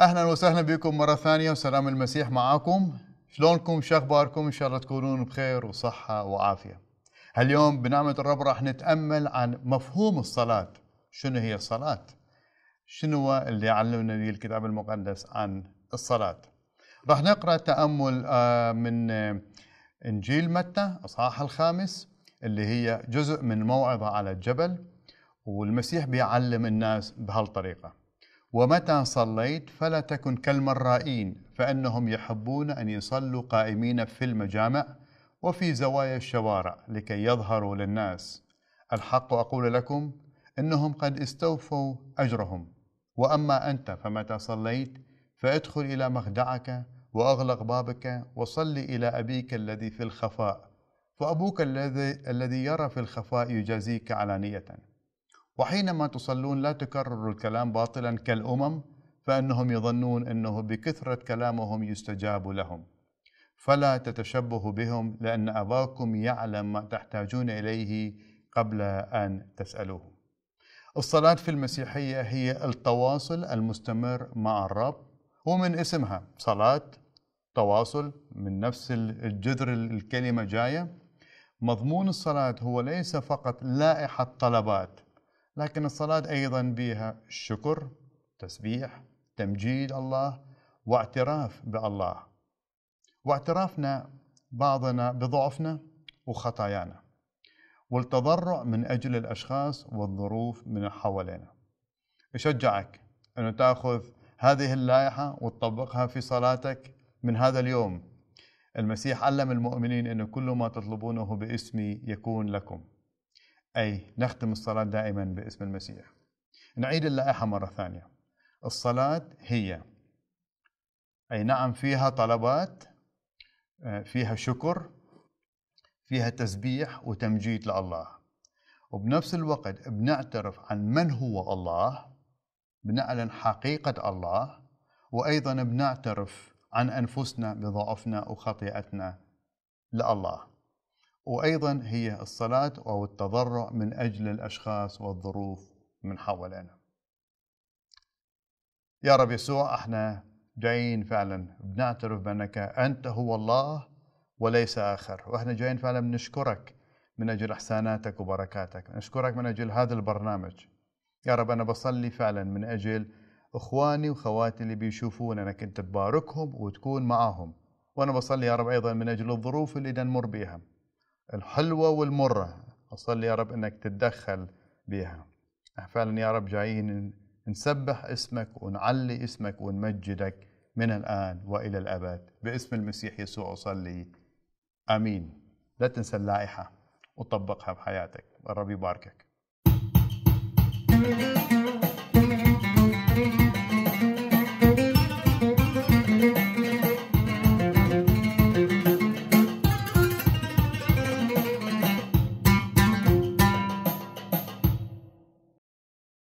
اهلا وسهلا بكم مره ثانيه وسلام المسيح معاكم شلونكم شو اخباركم ان شاء الله تكونون بخير وصحه وعافيه هاليوم بنعمه الرب راح نتامل عن مفهوم الصلاه شنو هي الصلاه شنو اللي علمنا به الكتاب المقدس عن الصلاه راح نقرا تامل آه، من آه، انجيل متى اصحاح الخامس اللي هي جزء من موعظه على الجبل والمسيح بيعلم الناس بهالطريقه ومتى صليت فلا تكن كالمرائين فانهم يحبون ان يصلوا قائمين في المجامع وفي زوايا الشوارع لكي يظهروا للناس الحق اقول لكم انهم قد استوفوا اجرهم واما انت فمتى صليت فادخل الى مخدعك واغلق بابك وصل الى ابيك الذي في الخفاء فابوك الذي الذي يرى في الخفاء يجازيك علانيه وحينما تصلون لا تكرروا الكلام باطلا كالامم فانهم يظنون انه بكثره كلامهم يستجاب لهم فلا تتشبهوا بهم لان اباكم يعلم ما تحتاجون اليه قبل ان تسالوه الصلاه في المسيحيه هي التواصل المستمر مع الرب ومن اسمها صلاه تواصل من نفس الجذر الكلمه جايه مضمون الصلاه هو ليس فقط لائحه طلبات لكن الصلاة أيضا بها شكر تسبيح تمجيد الله واعتراف بالله واعترافنا بعضنا بضعفنا وخطايانا والتضرع من أجل الأشخاص والظروف من حوالينا أشجعك أن تأخذ هذه اللائحة وتطبقها في صلاتك من هذا اليوم المسيح علم المؤمنين أن كل ما تطلبونه باسمي يكون لكم أي نختم الصلاة دائما باسم المسيح نعيد اللائحة مرة ثانية الصلاة هي أي نعم فيها طلبات آه، فيها شكر فيها تسبيح وتمجيد لله وبنفس الوقت بنعترف عن من هو الله بنعلن حقيقة الله وأيضا بنعترف عن أنفسنا بضعفنا وخطيئتنا لله وأيضا هي الصلاة أو التضرع من أجل الأشخاص والظروف من حولنا يا رب يسوع احنا جايين فعلا بنعترف بأنك أنت هو الله وليس آخر وإحنا جايين فعلا بنشكرك من أجل إحساناتك وبركاتك نشكرك من أجل هذا البرنامج يا رب أنا بصلي فعلا من أجل إخواني وخواتي اللي بيشوفون أنك أنت تباركهم وتكون معهم وأنا بصلي يا رب أيضا من أجل الظروف اللي نمر بها الحلوة والمرة أصلي يا رب أنك تتدخل بها فعلا يا رب جايين نسبح اسمك ونعلي اسمك ونمجدك من الآن وإلى الأبد باسم المسيح يسوع أصلي آمين لا تنسى اللائحة وطبقها بحياتك الرب يباركك thank you